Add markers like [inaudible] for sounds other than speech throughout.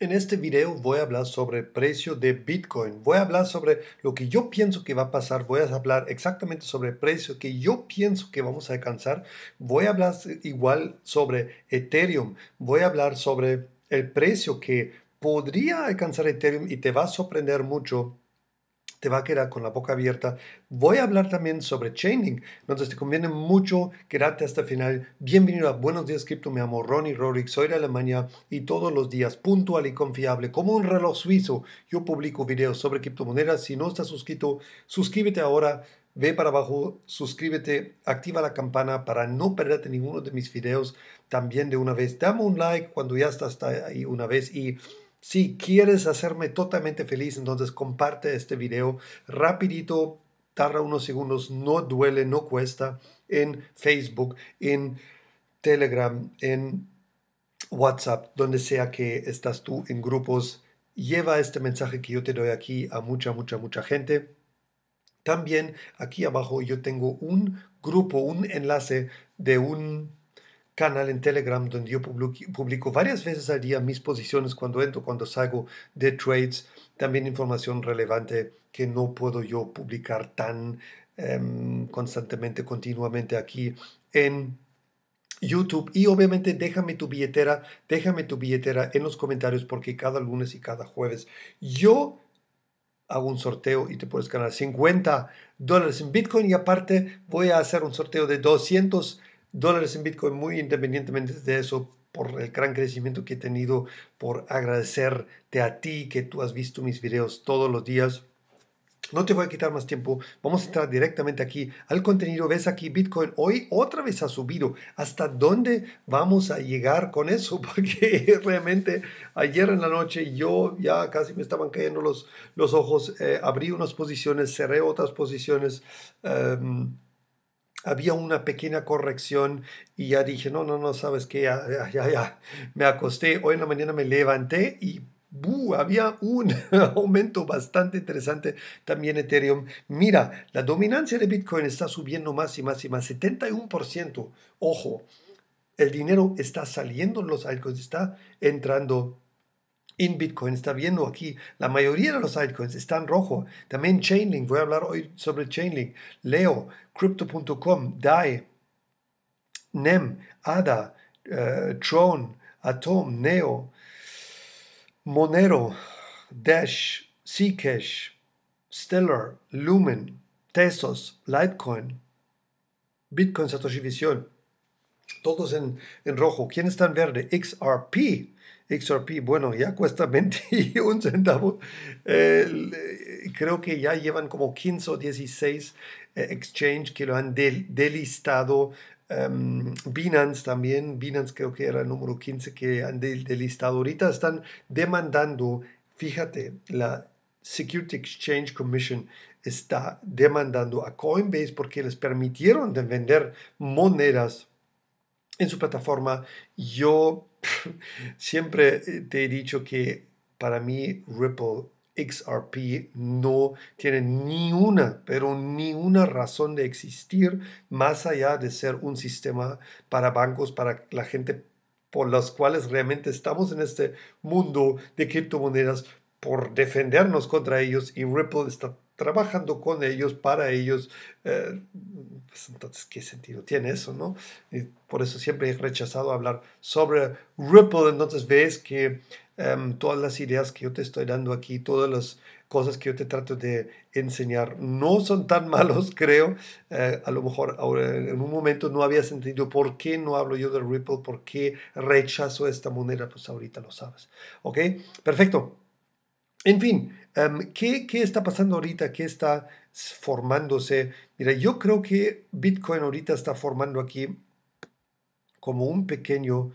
En este video voy a hablar sobre el precio de Bitcoin. Voy a hablar sobre lo que yo pienso que va a pasar. Voy a hablar exactamente sobre el precio que yo pienso que vamos a alcanzar. Voy a hablar igual sobre Ethereum. Voy a hablar sobre el precio que podría alcanzar Ethereum y te va a sorprender mucho te va a quedar con la boca abierta. Voy a hablar también sobre chaining, entonces te conviene mucho quedarte hasta el final. Bienvenido a Buenos Días Cripto, mi amor Ronnie Rorick, soy de Alemania y todos los días puntual y confiable, como un reloj suizo, yo publico videos sobre criptomonedas. Si no estás suscrito, suscríbete ahora ve para abajo, suscríbete, activa la campana para no perderte ninguno de mis videos también de una vez. Dame un like cuando ya estás ahí una vez y si quieres hacerme totalmente feliz, entonces comparte este video rapidito, tarda unos segundos, no duele, no cuesta, en Facebook, en Telegram, en WhatsApp, donde sea que estás tú en grupos. Lleva este mensaje que yo te doy aquí a mucha, mucha, mucha gente. También aquí abajo yo tengo un grupo, un enlace de un canal en Telegram donde yo publico, varias veces al día mis posiciones cuando entro, cuando salgo de trades, también información relevante que no puedo yo publicar tan em, constantemente, continuamente aquí en YouTube y obviamente déjame tu billetera, déjame tu billetera en los comentarios porque cada lunes y cada jueves yo hago un sorteo y te puedes ganar 50 dólares en Bitcoin y aparte voy a hacer un sorteo de 200 dólares en Bitcoin, muy independientemente de eso, por el gran crecimiento que he tenido, por agradecerte a ti que tú has visto mis videos todos los días. No te voy a quitar más tiempo, vamos a entrar directamente aquí al contenido. Ves aquí Bitcoin hoy otra vez ha subido. ¿Hasta dónde vamos a llegar con eso? [laughs] Porque realmente ayer en la noche yo ya casi me estaban cayendo los, los ojos. Eh, abrí unas posiciones, cerré otras posiciones. Em, había una pequeña corrección y ya dije, no, no, no, sabes qué, ya, ya, ya, me acosté, hoy en la mañana me levanté y buh, había un [laughs] aumento bastante interesante también Ethereum. Mira, la dominancia de Bitcoin está subiendo más y más y más, 71%. Ojo, el dinero está saliendo en los altcoins, está entrando en Bitcoin está viendo aquí, la mayoría de los altcoins están rojo. También Chainlink, voy a hablar hoy sobre Chainlink, Leo, Crypto.com, DAI, NEM, ADA, eh, Tron, Atom, Neo, Monero, Dash, Zcash, Stellar, Lumen, Tesos, Litecoin, Bitcoin Satoshi Vision. Todos en, en rojo. ¿Quién está en verde? XRP XRP, bueno, ya cuesta 21 [laughs] centavos. Eh, creo que ya llevan como 15 o 16 eh, exchange que lo han del delistado. Em, Binance también, Binance creo que era el número 15 que han delistado. Ahorita están demandando, fíjate, la Security Exchange Commission está demandando a Coinbase porque les permitieron vender monedas en su plataforma. Yo [laughs] siempre eh, te he dicho que para mí Ripple XRP no tiene ni una, pero ni una razón de existir más allá de ser un sistema para bancos, para la gente por las cuales realmente estamos en este mundo de criptomonedas por defendernos contra ellos y Ripple está trabajando con ellos, para ellos, eh, pues entonces, ¿qué sentido tiene eso, no? Y por eso siempre he rechazado hablar sobre Ripple, entonces ves que em, todas las ideas que yo te estoy dando aquí, todas las cosas que yo te trato de enseñar, no son tan [laughs] malos, creo, eh, a lo mejor ahora, en un momento no había sentido por qué no hablo yo de Ripple, por qué rechazo esta moneda, pues ahorita lo sabes, ¿ok? Perfecto. En fin, em, ¿qué, está pasando ahorita? ¿Qué está formándose? Mira, yo creo que Bitcoin ahorita está formando aquí como un pequeño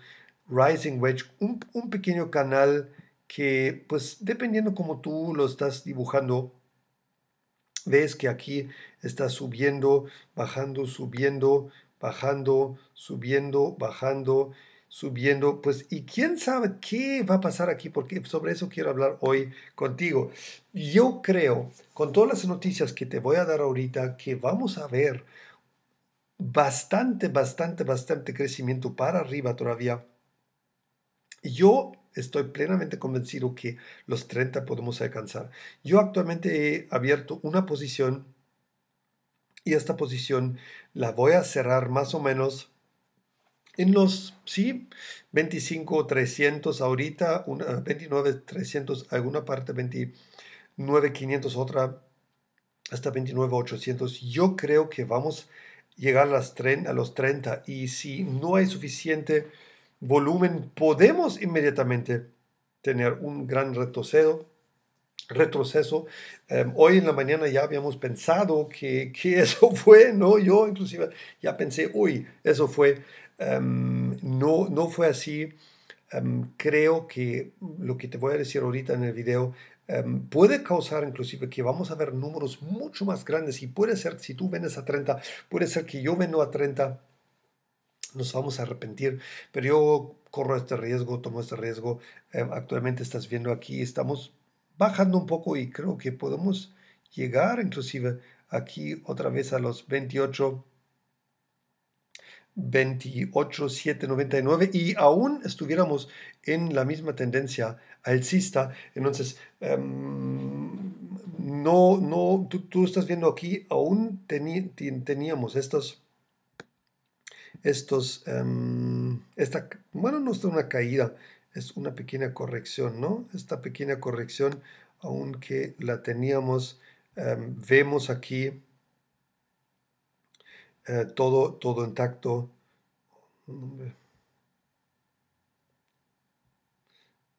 rising wedge, un, un pequeño canal que, pues, dependiendo como tú lo estás dibujando, ves que aquí está subiendo, bajando, subiendo, bajando, subiendo, bajando subiendo, pues, y quién sabe qué va a pasar aquí, porque sobre eso quiero hablar hoy contigo. Yo creo, con todas las noticias que te voy a dar ahorita, que vamos a ver bastante, bastante, bastante crecimiento para arriba todavía. Yo estoy plenamente convencido que los 30 podemos alcanzar. Yo actualmente he abierto una posición y esta posición la voy a cerrar más o menos en los, sí, 25, 300 ahorita, una, 29, 300 alguna parte, 29, 500 otra, hasta 29, 800. Yo creo que vamos a llegar a, los 30 y si no hay suficiente volumen, podemos inmediatamente tener un gran retroceso. retroceso. Em, hoy en la mañana ya habíamos pensado que, que eso fue, ¿no? Yo inclusive ya pensé, uy, eso fue Em, no, no fue así. Em, creo que lo que te voy a decir ahorita en el video em, puede causar inclusive que vamos a ver números mucho más grandes y puede ser, si tú vendes a 30, puede ser que yo vendo a 30, nos vamos a arrepentir, pero yo corro este riesgo, tomo este riesgo. actualmente estás viendo aquí, estamos bajando un poco y creo que podemos llegar inclusive aquí otra vez a los 28 99 y aún estuviéramos en la misma tendencia alcista, entonces em, no, no, tú, estás viendo aquí, aún teníamos estos estos, em, esta, bueno, no es una caída, es una pequeña corrección, ¿no? Esta pequeña corrección, aunque la teníamos, em, vemos aquí eh, todo, todo intacto.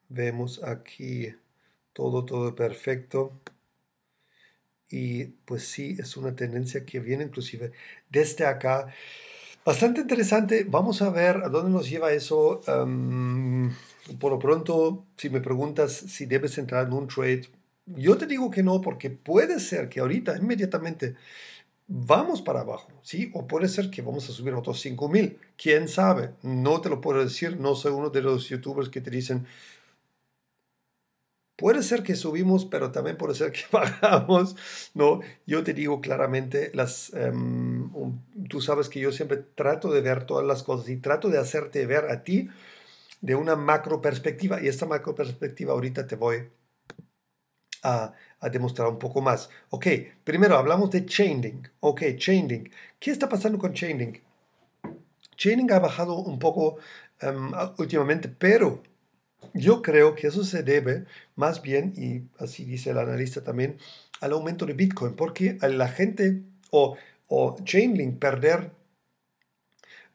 Vemos aquí todo, todo perfecto. Y pues sí, es una tendencia que viene inclusive desde acá. Bastante interesante. Vamos a ver a dónde nos lleva eso. Em, por lo pronto, si me preguntas si debes entrar en un trade, yo te digo que no, porque puede ser que ahorita, inmediatamente, vamos para abajo, ¿sí? O puede ser que vamos a subir otros 5000, quién sabe, no te lo puedo decir, no soy uno de los youtubers que te dicen, puede ser que subimos, pero también puede ser que [laughs] bajamos, ¿no? Yo te digo claramente, las, em, tú sabes que yo siempre trato de ver todas las cosas y trato de hacerte ver a ti de una macro perspectiva, y esta macro perspectiva ahorita te voy a, demostrar un poco más. Ok, primero hablamos de chaining. Ok, chaining. ¿Qué está pasando con chaining? Chaining ha bajado un poco em, últimamente, pero yo creo que eso se debe más bien, y así dice el analista también, al aumento de Bitcoin, porque la gente o, o Chainlink perder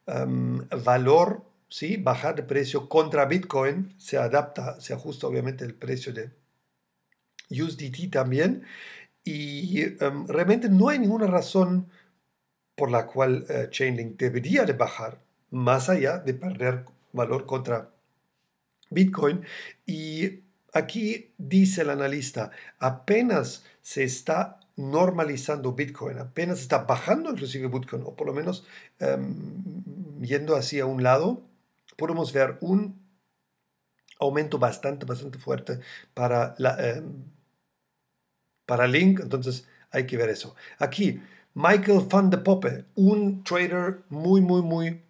em, valor, ¿sí? bajar de precio contra Bitcoin, se adapta, se ajusta obviamente el precio de, USDT también. Y em, realmente no hay ninguna razón por la cual eh, Chainlink debería de bajar, más allá de perder valor contra Bitcoin. Y aquí dice el analista, apenas se está normalizando Bitcoin, apenas está bajando inclusive Bitcoin, o por lo menos yendo em, yendo hacia un lado, podemos ver un aumento bastante, bastante fuerte para la... Em, para Link, entonces hay que ver eso. Aquí, Michael Van de Poppe, un trader muy, muy, muy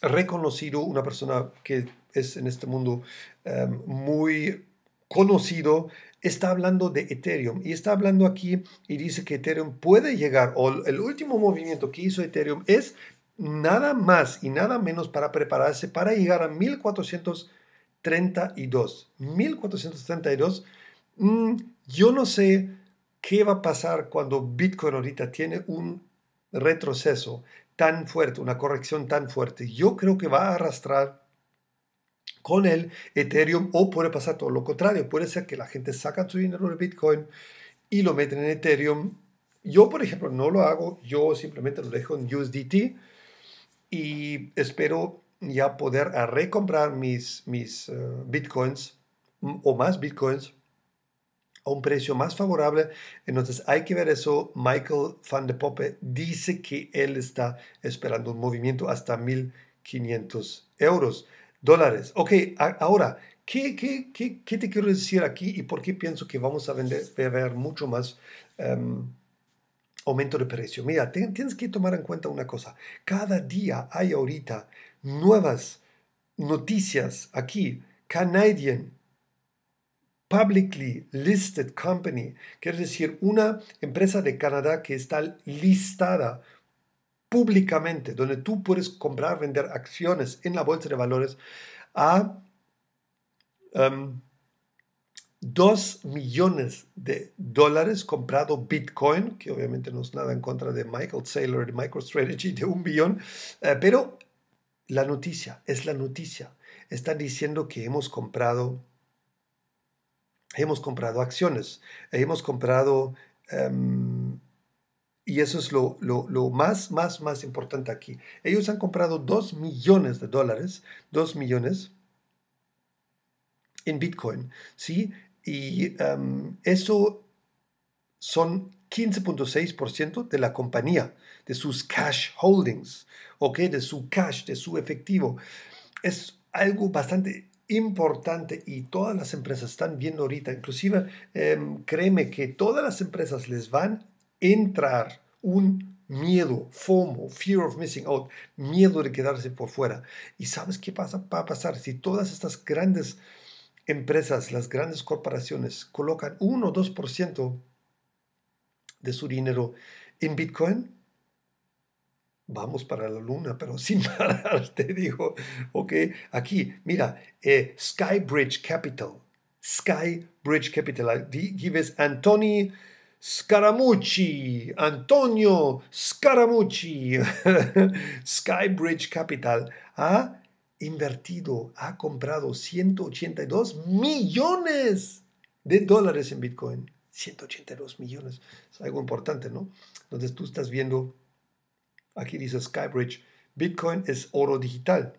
reconocido, una persona que es en este mundo em, muy conocido, está hablando de Ethereum y está hablando aquí y dice que Ethereum puede llegar, o el último movimiento que hizo Ethereum es nada más y nada menos para prepararse para llegar a 1432. 1432. Yo no sé qué va a pasar cuando Bitcoin ahorita tiene un retroceso tan fuerte, una corrección tan fuerte. Yo creo que va a arrastrar con el Ethereum o puede pasar todo lo contrario. Puede ser que la gente saca su dinero de Bitcoin y lo meten en Ethereum. Yo, por ejemplo, no lo hago. Yo simplemente lo dejo en USDT y espero ya poder recomprar mis, mis eh, Bitcoins mm, o más Bitcoins a un precio más favorable. Entonces hay que ver eso. Michael Van de Poppe dice que él está esperando un movimiento hasta 1.500 euros, dólares. Ok, ahora, ¿qué, qué, te quiero decir aquí y por qué pienso que vamos a vender, ver mucho más? Em, aumento de precio. Mira, tienes que tomar en cuenta una cosa. Cada día hay ahorita nuevas noticias aquí. Canadian publicly listed company, quiere decir una empresa de Canadá que está listada públicamente, donde tú puedes comprar, vender acciones en la bolsa de valores a 2 um, millones de dólares comprado Bitcoin, que obviamente no es nada en contra de Michael Saylor, de MicroStrategy, de un billón, eh, pero la noticia, es la noticia. Están diciendo que hemos comprado hemos comprado acciones, hemos comprado... Em, y eso es lo, más, más, más importante aquí. Ellos han comprado 2 millones de dólares, 2 millones en Bitcoin, ¿sí? Y em, eso son 15.6% de la compañía, de sus cash holdings, ¿ok? De su cash, de su efectivo. Es algo bastante importante y todas las empresas están viendo ahorita, inclusive em, créeme que todas las empresas les van a entrar un miedo, FOMO, fear of missing out, miedo de quedarse por fuera. ¿Y sabes qué pasa? va a pasar si todas estas grandes empresas, las grandes corporaciones colocan 1 o 2% de su dinero en Bitcoin? vamos para la luna, pero [laughs] sin te digo. ok, aquí, mira, eh, Skybridge Capital, Skybridge Capital, aquí ves Antoni Scaramucci, Antonio Scaramucci, [laughs] Skybridge Capital, ha invertido, ha comprado 182 millones de dólares en Bitcoin. 182 millones, es algo importante, ¿no? Entonces tú estás viendo Aquí dice Skybridge, Bitcoin es oro digital.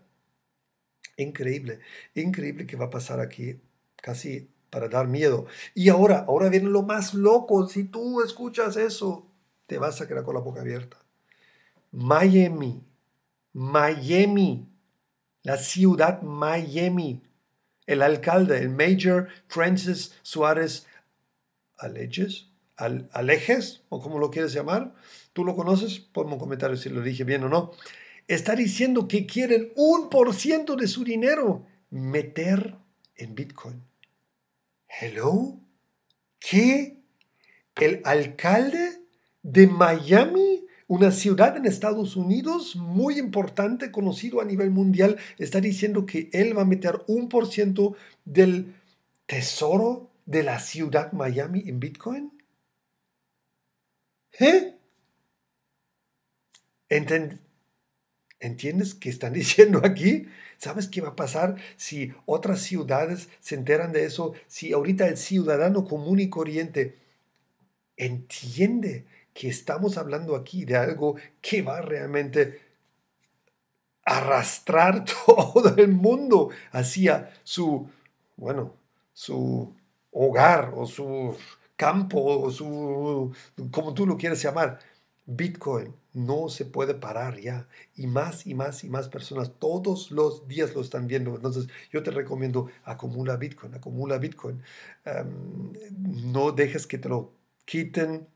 Increíble, increíble que va a pasar aquí, casi para dar miedo. Y ahora, ahora viene lo más loco. Si tú escuchas eso, te vas a quedar con la boca abierta. Miami, Miami, la ciudad Miami, el alcalde, el mayor Francis Suárez Alejes, Alejes, o como lo quieres llamar, tú lo conoces, ponme un comentario si lo dije bien o no, está diciendo que quieren un por ciento de su dinero meter en Bitcoin. Hello, ¿qué? El alcalde de Miami, una ciudad en Estados Unidos muy importante, conocido a nivel mundial, está diciendo que él va a meter un por ciento del tesoro de la ciudad Miami en Bitcoin. ¿Eh? ¿Entiendes qué están [laughs] diciendo aquí? ¿Sabes qué va a pasar si otras ciudades se enteran de eso? Si ahorita el ciudadano común y corriente entiende que estamos hablando aquí de algo que va realmente arrastrar [laughs] todo el mundo hacia su, bueno, su hogar o su campo o su, como tú lo quieras llamar, Bitcoin no se puede parar ya. Y más y más y más personas todos los días lo están viendo. Entonces yo te recomiendo acumula Bitcoin, acumula Bitcoin. no dejes que te lo quiten.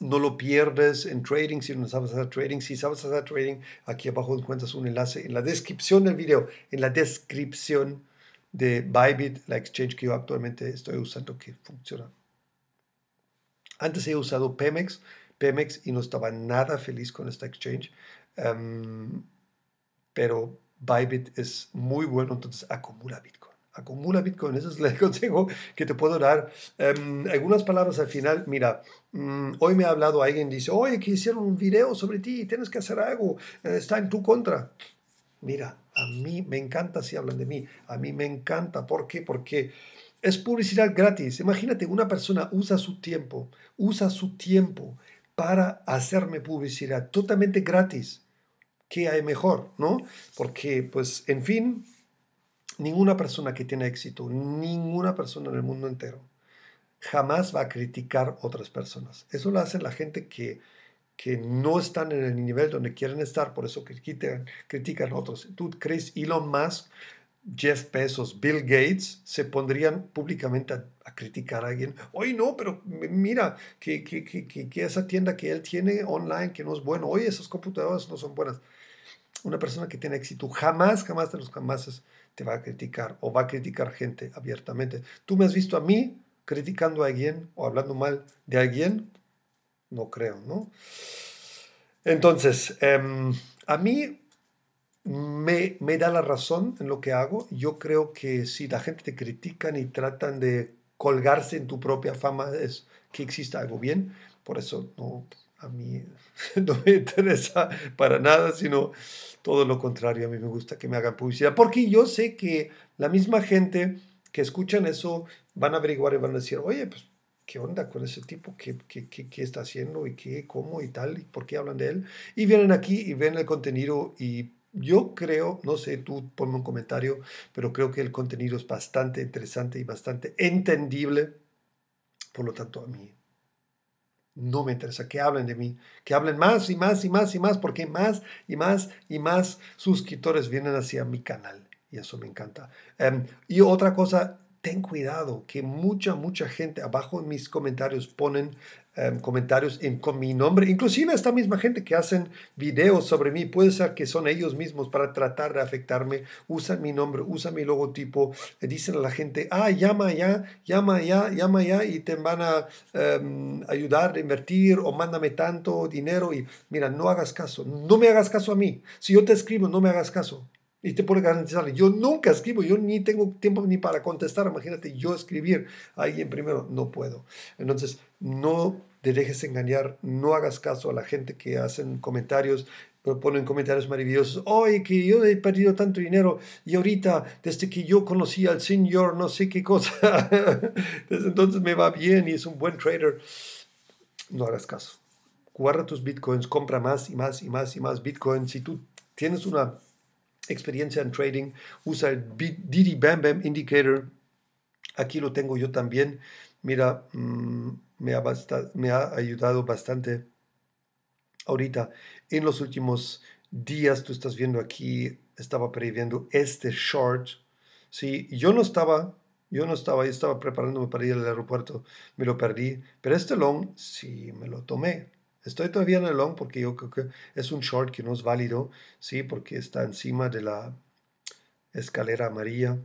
No lo pierdes en trading si no sabes hacer trading. Si sabes hacer trading, aquí abajo encuentras un enlace en la descripción del video. En la descripción de Bybit, la exchange que yo actualmente estoy usando que funciona. Antes he usado Pemex, Pemex y no estaba nada feliz con esta exchange. Em, pero Bybit es muy bueno, entonces acumula Bitcoin. Acumula Bitcoin, ese es el [laughs] consejo que te puedo dar. Em, algunas palabras al final, mira, mm, hoy me ha hablado alguien, dice, oye, que hicieron un video sobre ti, tienes que hacer algo, eh, está en tu contra. Mira, a mí me encanta si hablan de mí, a mí me encanta, ¿por qué? Porque es publicidad gratis. Imagínate, una persona usa su tiempo, usa su tiempo para hacerme publicidad totalmente gratis. ¿Qué hay mejor? ¿No? Porque, pues, en fin, ninguna persona que tiene éxito, ninguna persona en el mundo entero, jamás va a criticar otras personas. Eso lo hace la gente que, que no están en el nivel donde quieren estar, por eso critican, a otros. Tú crees Elon Musk Jeff Bezos, Bill Gates, se pondrían públicamente a, criticar a alguien. Hoy no, pero mira, que, que, esa tienda que él tiene online que no es bueno. Hoy esas computadoras no son buenas. Una persona que tiene éxito jamás, jamás de los jamás te va a criticar o va a criticar gente abiertamente. Tú me has visto a mí criticando a alguien o hablando mal de alguien. No creo, ¿no? Entonces, em, a mí me, da la razón en lo que hago. Yo creo que si la gente te critica y tratan de colgarse en tu propia fama, es que existe algo bien. Por eso no, a mí [laughs] no me interesa para nada, sino todo lo contrario. A mí me gusta que me hagan publicidad, porque yo sé que la misma gente que escuchan eso van a averiguar y van a decir, oye, pues, ¿qué onda con ese tipo? ¿Qué, qué está haciendo? ¿Y qué? ¿Cómo? ¿Y tal? ¿Y por qué hablan de él? Y vienen aquí y ven el contenido y yo creo, no sé, tú ponme un comentario, pero creo que el contenido es bastante interesante y bastante entendible. Por lo tanto, a mí no me interesa que hablen de mí, que hablen más y más y más y más, porque más y más y más suscriptores vienen hacia mi canal. Y eso me encanta. Em, y otra cosa, ten cuidado, que mucha, mucha gente abajo en mis comentarios ponen Em, comentarios con mi nombre. Inclusive esta misma gente que hacen videos sobre mí, puede ser que son ellos mismos para tratar de afectarme, usan mi nombre, usan mi logotipo, dicen a la gente, ah, llama ya llama ya, llama ya y te van a em, ayudar a invertir o mándame tanto dinero y mira, no hagas caso, no me hagas caso a mí. Si yo te escribo, no me hagas caso y te pone garantizarle. Yo nunca escribo, yo ni tengo tiempo ni para contestar. Imagínate yo escribir ahí en primero, no puedo. Entonces, no te dejes engañar, no hagas caso a la gente que hacen comentarios, eh, ponen comentarios maravillosos. Oye, que yo he perdido tanto dinero y ahorita, desde que yo conocí al señor, no sé qué cosa, [laughs] desde entonces me va bien y es un buen trader. No hagas caso. Guarda tus bitcoins, compra más y más y más y más bitcoins. Si tú tienes una experiencia en trading, usa el Didi Bam Bam Indicator. Aquí lo tengo yo también. Mira, mm, me, ha me ha ayudado bastante ahorita. En los últimos días, tú estás viendo aquí, estaba previendo este short. Sí, yo no estaba, yo no estaba, yo estaba preparándome para ir al aeropuerto, me lo perdí, pero este long sí me lo tomé. Estoy todavía en el long porque yo creo que es un short que no es válido, ¿sí? Porque está encima de la escalera amarilla.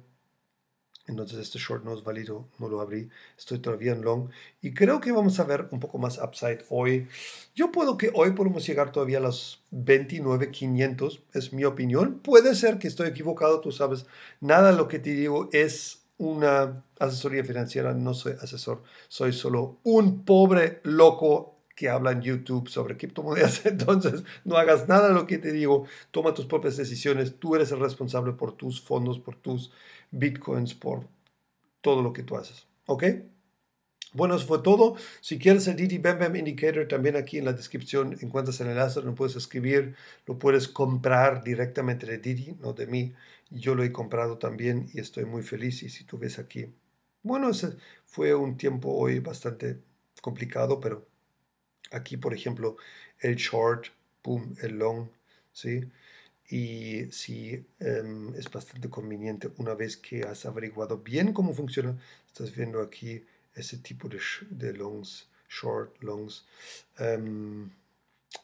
Entonces este short no es válido, no lo abrí. Estoy todavía en long. Y creo que vamos a ver un poco más upside hoy. Yo puedo que hoy podemos llegar todavía a los 29.500, es mi opinión. Puede ser que estoy equivocado, tú sabes. Nada de lo que te digo es una asesoría financiera, no soy asesor. Soy solo un pobre loco que hablan en YouTube sobre criptomonedas. [laughs] Entonces, no hagas nada de lo que te digo, toma tus propias decisiones, tú eres el responsable por tus fondos, por tus bitcoins, por todo lo que tú haces. ¿Ok? Bueno, eso fue todo. Si quieres el Didi Bam Indicator, también aquí en la descripción encuentras el enlace, lo puedes escribir, lo puedes comprar directamente de Didi, no de mí. Yo lo he comprado también y estoy muy feliz. Y si tú ves aquí, bueno, ese fue un tiempo hoy bastante complicado, pero Aquí, por ejemplo, el short, boom, el long, ¿sí? Y sí, em, es bastante conveniente una vez que has averiguado bien cómo funciona, estás viendo aquí ese tipo de, longs, short, longs, em,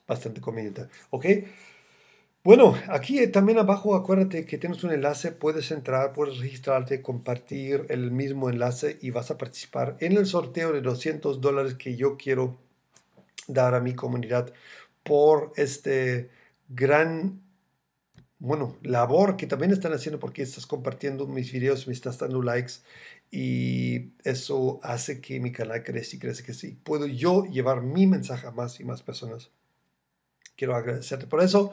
bastante conveniente, ¿ok? Bueno, aquí eh, también abajo acuérdate que tienes un enlace, puedes entrar, puedes registrarte, compartir el mismo enlace y vas a participar en el sorteo de 200 dólares que yo quiero dar a mi comunidad por este gran, bueno, labor que también están haciendo porque estás compartiendo mis videos, me estás dando likes y eso hace que mi canal crezca y crece, que sí. Puedo yo llevar mi mensaje a más y más personas. Quiero agradecerte por eso.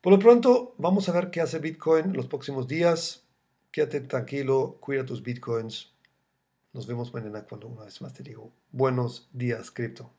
Por lo pronto, vamos a ver qué hace Bitcoin los próximos días. Quédate tranquilo, cuida tus Bitcoins. Nos vemos mañana cuando una vez más te digo, buenos días, cripto.